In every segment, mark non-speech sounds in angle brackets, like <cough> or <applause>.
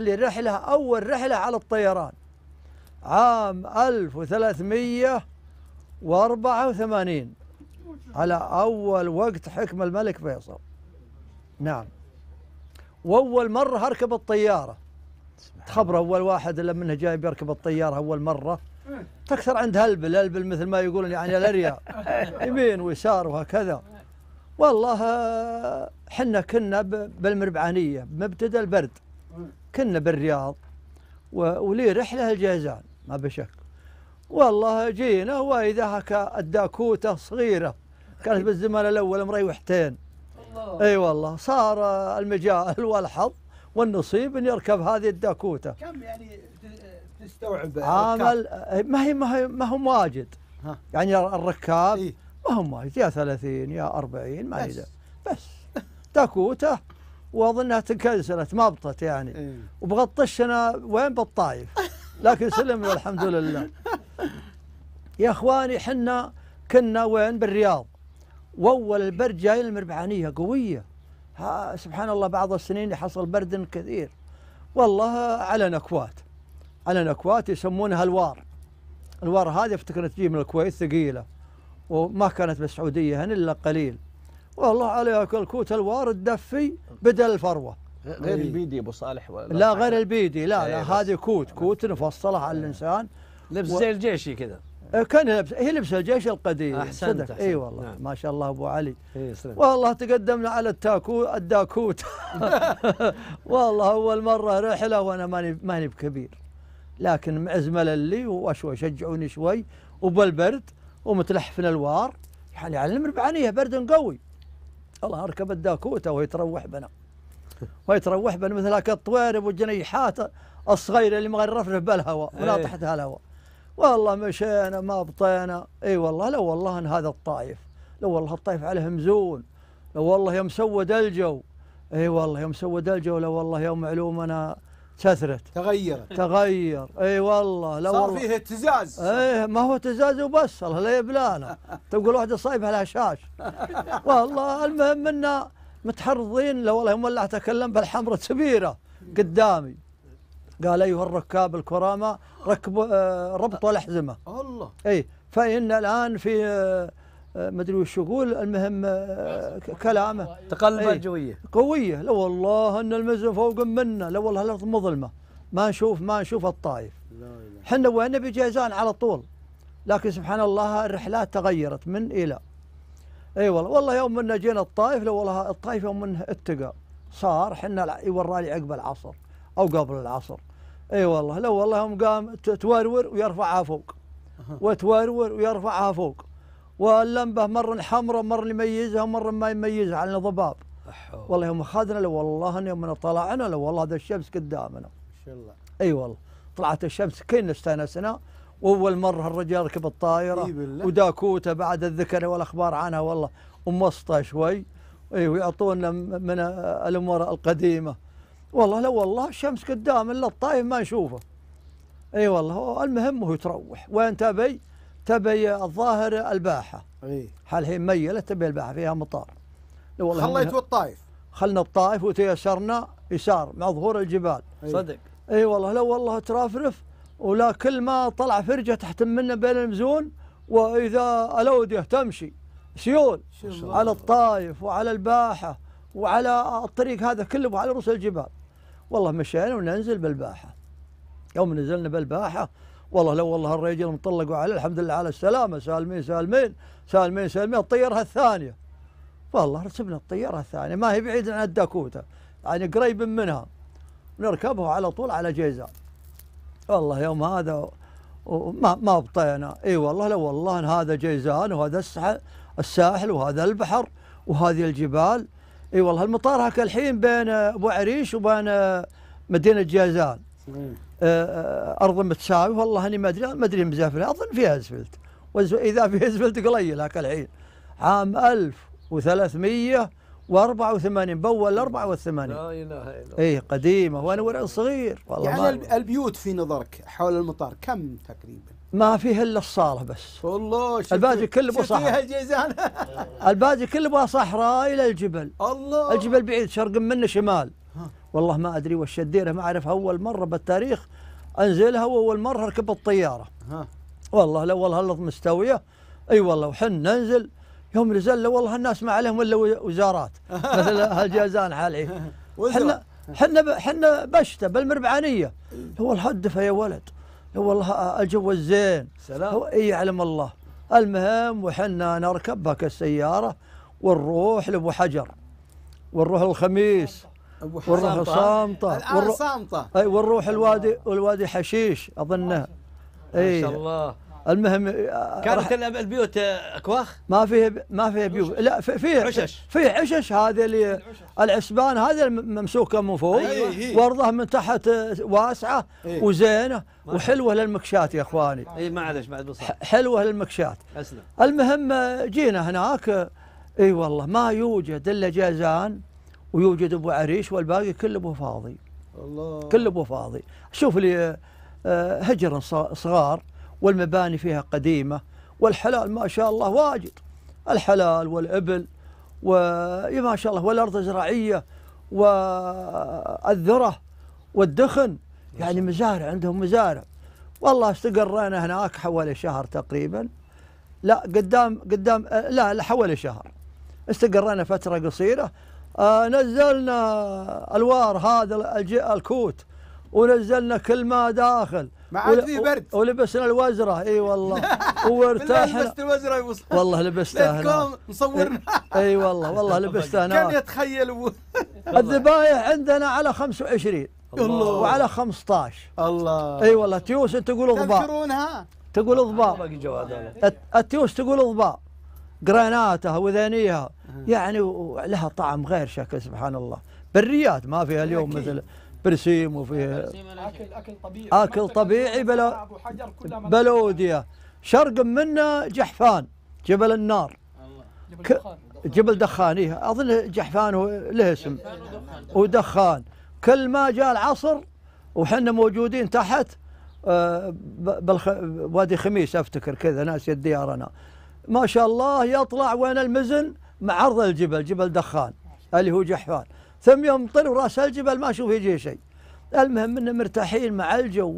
لرحلة أول رحلة على الطيران عام 1384 على أول وقت حكم الملك فيصل نعم وأول مرة أركب الطيارة تخبر أول واحد لما منه جاي بيركب الطيارة أول مرة تكثر عند هلبل هلبل مثل ما يقولون يعني الأرياء يمين ويسار وهكذا والله حنا كنا بالمربعانية مبتدأ البرد كنا بالرياض ولي رحلة الجازان ما بشك والله جينا وإذا هكا الداكوتة صغيرة كانت بالزمان الأول مريوحتين اي والله صار المجال والحظ والنصيب ان يركب هذه الداكوته كم يعني تستوعب عامل آه، ما هي ما هي ما هم واجد يعني الركاب إيه. ما هم واجد يا 30 يا 40 ما بس, بس داكوته واظنها تكنسلت ما بطت يعني إيه. وبغطشنا وبغطش انا وين بالطايف لكن سلمنا الحمد لله يا اخواني حنا كنا وين بالرياض واول البرد جاي المربعانيه قويه ها سبحان الله بعض السنين حصل برد كثير والله على نكوات على نكوات يسمونها الوار الوار هذه افتكرت تجي من الكويت ثقيله وما كانت بالسعوديه هن الا قليل والله عليك الكوت الوارد دفي بدل الفروه غير إيه. البيدي ابو صالح لا غير البيدي لا لا إيه، هذه كوت كوت نفصله على إيه. الانسان لبس زي الجيشي كذا كان لبس هي لبس الجيش القديم احسنت, أحسنت. اي والله نعم. ما شاء الله ابو علي والله تقدمنا على التاكو الداكوت <laughs> والله اول مره رحله وانا ماني ماني بكبير لكن ازمل لي واشوي شجعوني شوي وبالبرد ومتلحفنا الوار يعني على المربعانيه برد قوي الله اركب الداكوته وهي تروح بنا تروح بنا مثل هاك الطوارب والجنيحات الصغيره اللي مغرف له بالهواء إيه. وناطحتها الهواء والله مشينا ما بطينا اي والله لو والله ان هذا الطايف لو والله الطايف عليه مزون لو والله يوم سود الجو اي والله يوم سود الجو لو والله يوم معلومنا كثرت تغيرت تغير اي والله لو صار فيه اهتزاز اي ما هو اهتزاز وبس الله لا يبلانا تقول واحده صايبه على شاش والله المهم ان متحرضين لو والله يوم اتكلم بالحمره كبيره قدامي قال ايها الركاب الكرامه ركبوا آه، ربطوا الاحزمه الله اي فان الان في آه، آه، ما ادري وش يقول المهم آه، كلامه تقلبات ايه جويه قويه لو والله ان المزن فوق منا لو والله الارض مظلمه ما نشوف ما نشوف الطائف حنا وين بجيزان على طول لكن سبحان الله الرحلات تغيرت من الى اي والله والله يوم من جينا الطائف لو والله الطائف يوم من اتقى صار حنا يورالي عقب العصر او قبل العصر اي والله لو والله يوم قام تورور ويرفعها فوق وتورور ويرفعها فوق واللمبه مره حمراء مره يميزها مره ما يميزها على ضباب والله يوم اخذنا لو والله يوم طلعنا لو والله هذا الشمس قدامنا ما شاء الله اي والله طلعت الشمس كنا استانسنا واول مره الرجال ركب الطائره وداكوته بعد الذكر والاخبار عنها والله ومسطه شوي اي ويعطونا من الامور القديمه والله لو والله الشمس قدام الا الطايف ما نشوفه اي والله المهم هو يتروح وين تبي؟ تبي الظاهر الباحه اي حال هي ميله تبي الباحه فيها مطار خليت والله خليتوا الطائف خلنا الطائف وتيسرنا يسار مع ظهور الجبال أي. صدق اي والله لو والله ترافرف ولا كل ما طلع فرجه تحت منا بين المزون واذا ألوديه تمشي سيول على الطائف وعلى الباحه وعلى الطريق هذا كله وعلى رؤوس الجبال والله مشينا وننزل بالباحه يوم نزلنا بالباحه والله لو والله الرجال مطلقوا عليه الحمد لله على السلامه سالمين سالمين سالمين سالمين الطياره الثانيه والله رسبنا الطياره الثانيه ما هي بعيده عن الداكوتا يعني قريب منها نركبها على طول على جيزان والله يوم هذا ما ما بطينا اي والله لو والله هذا جيزان وهذا الساحل وهذا البحر وهذه الجبال اي والله المطار هك الحين بين ابو عريش وبين آه، مدينه جيزان نعم. آه، آه، ارض متساوي والله اني ما ادري ما ادري مزافره اظن فيها اسفلت واذا فيها اسفلت قليل هاك الحين عام 1384 بول 84 لا اله الا الله اي قديمه وانا ولد صغير والله يعني البيوت في نظرك حول المطار كم تقريبا؟ ما فيه الا الصاله بس والله الباقي كله بو صحراء <laughs> الباقي كله بو صحراء الى الجبل الله الجبل بعيد شرق منه شمال والله ما ادري وش الديره ما اعرف اول مره بالتاريخ انزلها واول مره اركب الطياره ها. والله لو والله الارض مستويه اي والله وحنا ننزل يوم نزل والله الناس ما عليهم الا وزارات <laughs> مثل هالجازان حالي <laughs> حنا حنا حنا بشته بالمربعانيه هو الهدفه يا ولد والله الجو الزين سلام هو اي يعلم الله المهم وحنا نركب هك السياره ونروح لابو حجر ونروح الخميس ابو حسام والروح صامته والرو... صامته اي والروح الوادي والوادي حشيش اظنه اي ما شاء الله المهم آه، كانت البيوت آه، اكواخ؟ ما فيها ما فيها بيوت لا فيه عشش فيها عشش هذه اللي العسبان هذا ممسوكه من فوق أيه وارضه من تحت آه، واسعه أيه وزينه وحلوه للمكشات يا اخواني اي معلش بعد بصح حلوه للمكشات اسلم المهم جينا هناك اي والله ما يوجد الا جازان ويوجد ابو عريش والباقي كله ابو فاضي الله كله ابو فاضي شوف لي آه، هجر صغار والمباني فيها قديمه والحلال ما شاء الله واجد الحلال والابل وما شاء الله والارض زراعيه والذره والدخن يعني مزارع عندهم مزارع والله استقرينا هناك حوالي شهر تقريبا لا قدام قدام آه، لا, لا حوالي شهر استقرينا فتره قصيره آه نزلنا الوار هذا الكوت ونزلنا كل ما داخل ما عاد في برد ولبسنا الوزره اي والله <laughs> وارتحنا لبست الوزره يبص والله لبستها هنا مصورنا اي والله والله <laughs> لبستها هنا كان يتخيل <laughs> الذبايح عندنا على 25 الله وعلى 15 الله اي والله تيوس تقول ضباب تذكرونها تقول ضباب التيوس تقول ضباب قريناتها وذنيها آه. يعني لها طعم غير شكل سبحان الله بالرياض ما فيها اليوم مثل برسيم وفيها اكل اكل طبيعي اكل طبيعي بلا بلوديه شرق منا جحفان جبل النار جبل دخان جبل إيه. اظن جحفان له اسم ودخان كل ما جاء العصر وحنا موجودين تحت آه، بوادي خميس افتكر كذا ناس الديار انا ما شاء الله يطلع وين المزن مع عرض الجبل جبل دخان اللي هو جحفان ثم يوم طلعوا راس الجبل ما اشوف يجي شيء المهم انه مرتاحين مع الجو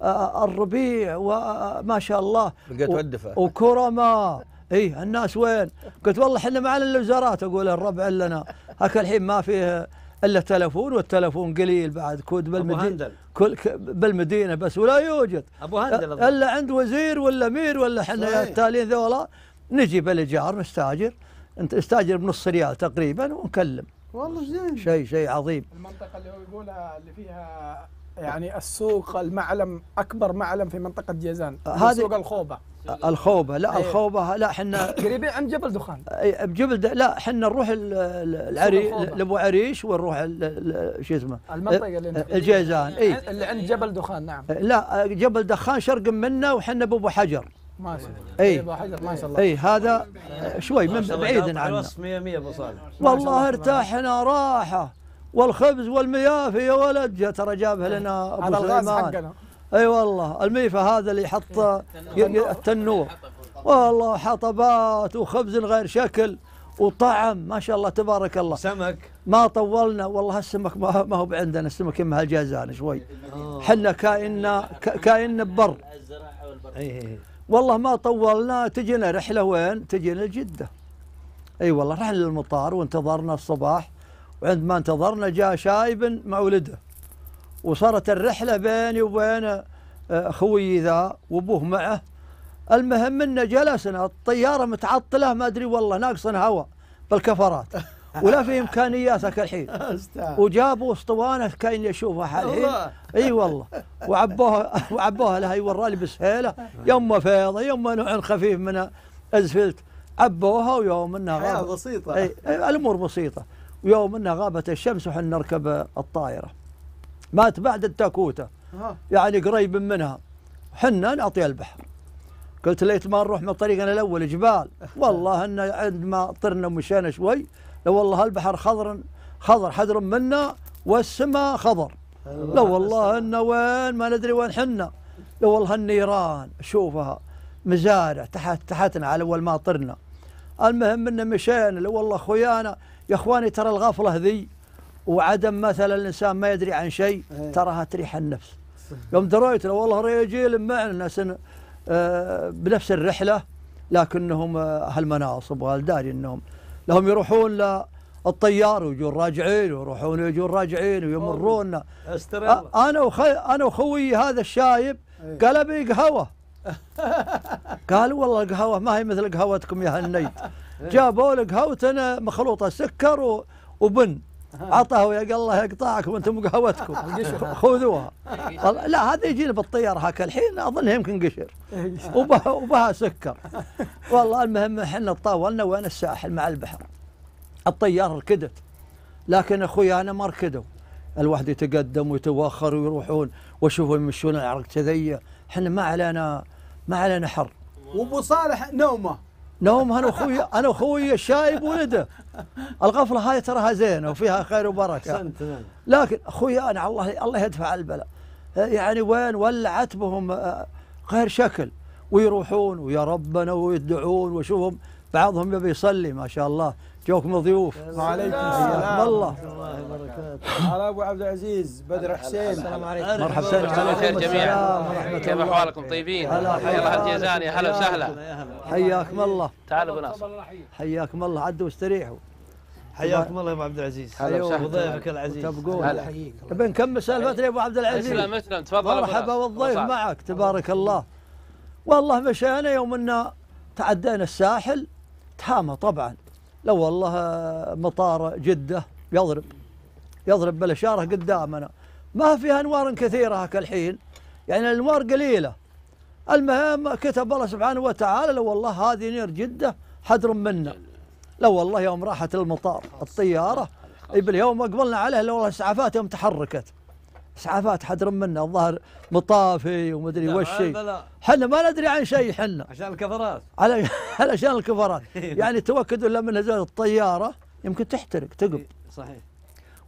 والربيع وما شاء الله لقيت ودفه وكرماء اي الناس وين؟ قلت والله احنا معنا الوزارات اقول الربع لنا هك الحين ما فيه الا تلفون والتلفون قليل بعد كود بالمدينه كل بالمدينه بس ولا يوجد ابو هندل الا عند وزير ولا امير ولا احنا التالين ذولا نجي بالايجار نستاجر انت استاجر بنص ريال تقريبا ونكلم والله زين شيء شيء عظيم المنطقه اللي هو يقولها اللي فيها يعني السوق المعلم اكبر معلم في منطقه جيزان آه، هذه سوق الخوبه الخوبه لا أيه. الخوبه لا احنا <coughs> قريبين عند جبل دخان اي بجبل لا احنا نروح العري لابو عريش ونروح شو اسمه المنطقه اللي آه، الجيزان اي اللي عند جبل دخان نعم لا جبل دخان شرق منا وحنا بابو حجر ما شاء الله اي إيه، ما شاء الله اي هذا شوي من بعيد عنه الوصف 100 100 ابو صالح والله ارتاحنا راحه والخبز والميافي يا ولد جا ترى جابها لنا ابو سليمان اي والله الميفه هذا اللي يحط إيه. التنور والله حطبات وخبز غير شكل وطعم ما شاء الله تبارك الله سمك ما طولنا والله السمك ما هو عندنا السمك يم الجازان شوي آه. حنا كائننا كائننا ببر الزراعه والبر إيه، والله ما طولنا تجينا رحله وين؟ تجينا لجده. اي والله رحنا للمطار وانتظرنا الصباح وعندما انتظرنا جاء شايب مع ولده وصارت الرحله بيني وبين آه، اخوي ذا وابوه معه المهم انه جلسنا الطياره متعطله ما ادري والله ناقصنا هواء بالكفرات <laughs> ولا في امكانياتك الحين <laughs> وجابوا اسطوانه كاين يشوفها حالين اي والله وعبوها <laughs> وعبوها لها يورالي لي بسهيله <laughs> يما فيضه يما نوع خفيف من ازفلت عبوها ويوم انها غابت بسيطه اي الامور بسيطه ويوم انها غابت الشمس وحنا نركب الطائره مات بعد التاكوته آه. يعني قريب منها حنا نعطي البحر قلت ليت ما نروح من طريقنا الاول جبال والله ان عندما طرنا ومشينا شوي لو والله البحر خضر خضر حذر منا والسماء خضر لو والله ان وين ما ندري وين حنا لو والله النيران شوفها مزارع تحت تحتنا على اول ما طرنا المهم ان مشينا لو والله خويانا يا اخواني ترى الغفله ذي وعدم مثلا الانسان ما يدري عن شيء تراها تريح النفس يوم دريت لو والله رياجيل معنا ناس آه، بنفس الرحله لكنهم آه، اهل مناصب واهل داري انهم لهم يروحون للطيار ويجون راجعين ويروحون ويجون راجعين ويمرون انا وخي انا وخوي هذا الشايب إيه. قال ابي قهوه <laughs> قال والله القهوه ما هي مثل قهوتكم يا هنيت <laughs> إيه. جابوا له قهوتنا مخلوطه سكر وبن عطه يا الله يقطعك وانتم قهوتكم <laughs> خذوها لا هذا يجينا بالطياره هكا الحين اظنها يمكن قشر <laughs> وبها, وبها سكر والله المهم احنا تطاولنا وين الساحل مع البحر الطياره ركدت لكن اخوي انا ما ركدوا الواحد يتقدم ويتوخر ويروحون واشوفهم يمشون العرق كذي احنا ما علينا ما علينا حر وابو صالح نومه نوم انا اخوي انا اخوي الشايب ولده الغفله هاي تراها زينه وفيها خير وبركه لكن اخوي انا الله الله يدفع البلاء يعني وين ولعت بهم آه، غير شكل ويروحون ويا ربنا ويدعون وشوفهم بعضهم يبي يصلي ما شاء الله جوكم ضيوف وعليكم السلام الله على ابو عبد العزيز بدر حسين السلام عليكم مرحبا سهلا مساء الخير جميعا كيف احوالكم طيبين؟ يلا الجيزاني هلا وسهلا حياكم الله تعالوا ابو ناصر حياكم الله عدوا واستريحوا حياكم الله يا ابو عبد العزيز هلا وسهلا وضيفك العزيز هلا بنكمل سالفتنا يا ابو عبد العزيز اسلم اسلم تفضل مرحبا والضيف معك تبارك الله والله مشينا يوم ان تعدينا الساحل تهامه طبعا لو والله مطار جدة يضرب يضرب بالإشارة قدامنا ما فيها أنوار كثيرة كالحين يعني الأنوار قليلة المهم كتب الله سبحانه وتعالى لو والله هذه نير جدة حذر منا لو والله يوم راحت المطار الطيارة باليوم أقبلنا عليه لو والله إسعافات يوم تحركت اسعافات حد رمنا الظهر مطافي ومدري وش شيء حنا ما ندري عن شيء حنا عشان الكفرات على <laughs> علشان الكفرات <laughs> يعني توكدوا لما نزلت الطياره يمكن تحترق تقب إيه، صحيح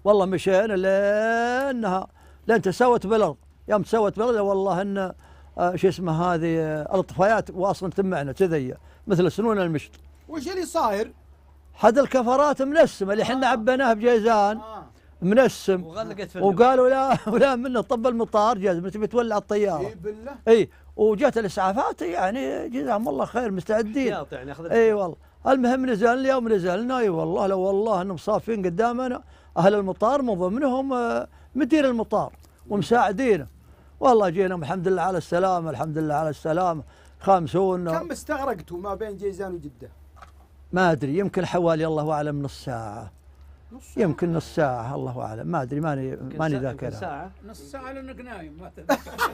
والله مشينا لانها لان تسوت بالارض يوم تسوت بالارض والله ان آه، شو اسمه هذه آه، الاطفايات واصلا تمعنا كذي مثل سنون المشط وش اللي صاير؟ حد الكفرات منسمه اللي احنا آه. عبيناها بجيزان آه. منسم وغلقت في وقالوا لا ولا منه طب المطار جاز بتولع الطياره اي بالله اي وجت الاسعافات يعني جزاهم الله خير مستعدين يعني اي والله المهم نزل اليوم نزلنا اي والله لو والله انهم صافين قدامنا اهل المطار من ضمنهم آه، مدير المطار ومساعدينه والله جينا الحمد لله على السلامه الحمد لله على السلامه خامسون كم استغرقتوا ما بين جيزان وجده؟ ما ادري يمكن حوالي الله اعلم نص ساعه نص يمكن نص ساعة الله أعلم ما أدري ماني ماني ذاكرها نص ساعة نص ساعة لأنك نايم ما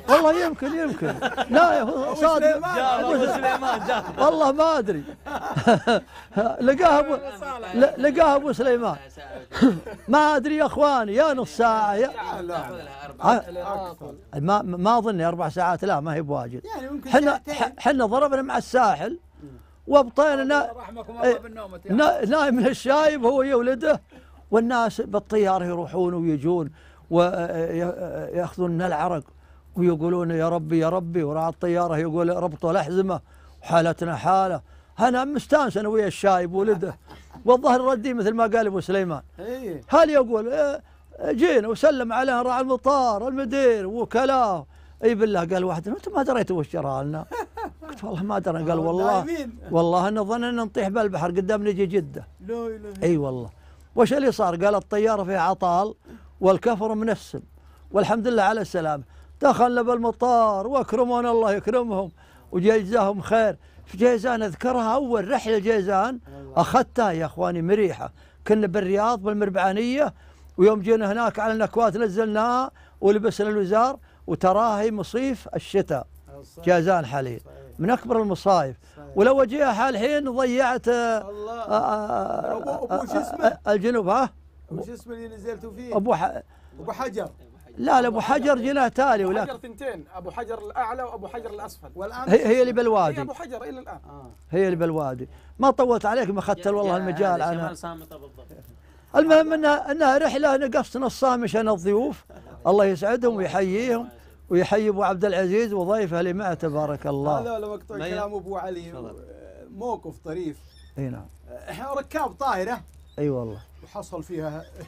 <laughs> والله يمكن يمكن لا صادق أبو سليمان والله ما أدري <laughs> لقاها ابو لقاها أبو سليمان <laughs> ما أدري يا إخواني يا نص ساعة يا ما ما أظني أربع ساعات لا ما هي بواجد يعني احنا احنا ضربنا مع الساحل وابطينا إيه، نايم من الشايب هو يولده والناس بالطيارة يروحون ويجون ويأخذون العرق ويقولون يا ربي يا ربي وراء الطيارة يقول ربطوا الأحزمة وحالتنا حالة أنا مستانس أنا ويا الشايب ولده والظهر ردي مثل ما قال أبو سليمان إيه. هل يقول إيه، جينا وسلم على راعي المطار المدير وكلاء اي بالله قال واحد انتم ما دريتوا وش جرى لنا <laughs> قلت والله ما درى قال والله والله ان ظننا نطيح بالبحر قدام نجي جده اي والله وش اللي صار قال الطيارة فيها عطال والكفر منسم والحمد لله على السلامة دخلنا بالمطار واكرمونا الله يكرمهم وجزاهم خير في جيزان اذكرها اول رحله جيزان اخذتها يا اخواني مريحه كنا بالرياض بالمربعانيه ويوم جينا هناك على النكوات نزلناها ولبسنا الوزار وتراها هي مصيف الشتاء جازان حاليا من اكبر المصايف ولو اجيها الحين ضيعت الله آه، آه، ابو شو آه، اسمه الجنوب ها وش اسمه اللي نزلتوا فيه؟ ابو ابو حجر لا لا ابو حجر جناه تالي ولا حجر ثنتين ابو حجر الاعلى وابو حجر الاسفل والان هي, هي اللي بالوادي هي ابو حجر الى الان آه. هي اللي بالوادي ما طولت عليك ما اخذت والله المجال انا المهم انها انها رحله نقصنا الصامشه انا الضيوف الله يسعدهم ويحييهم ويحيي ابو عبد العزيز وضيفه اللي معه تبارك الله هذا وقت كلام ابو علي موقف طريف اي نعم أه، ركاب طائره اي أيوة والله وحصل فيها